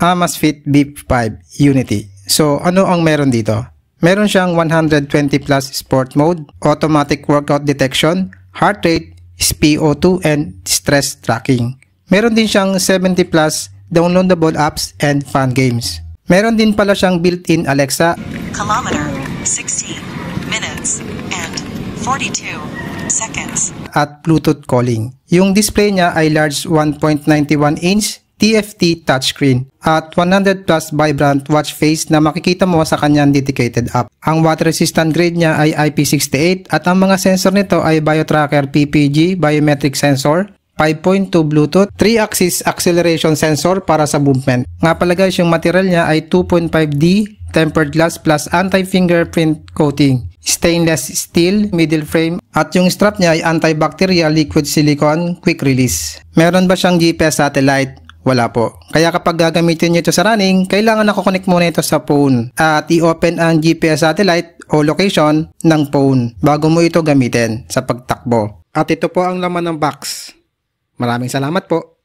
Amazfit B5 Unity. So ano ang meron dito? Meron siyang 120 plus sport mode, automatic workout detection, heart rate, SPO2 and stress tracking. Meron din siyang 70 plus downloadable apps and fun games. Meron din pala siyang built-in Alexa. Kilometer 16 minutes and 42 seconds at Bluetooth calling. Yung display niya ay large 1.91 inch TFT touchscreen at 100 plus vibrant watch face na makikita mo sa kanyang dedicated app. Ang water resistant grade niya ay IP68 at ang mga sensor nito ay BioTracker PPG biometric sensor, 5.2 Bluetooth, 3-axis acceleration sensor para sa movement. Nga pala guys, yung material niya ay 2.5D tempered glass plus anti-fingerprint coating, stainless steel middle frame at yung strap niya ay antibacterial liquid silicone quick release. Meron ba siyang GPS satellite? Wala po. Kaya kapag gagamitin nyo ito sa running, kailangan nakukonek muna ito sa phone at i-open ang GPS satellite o location ng phone bago mo ito gamitin sa pagtakbo. At ito po ang laman ng box. Maraming salamat po.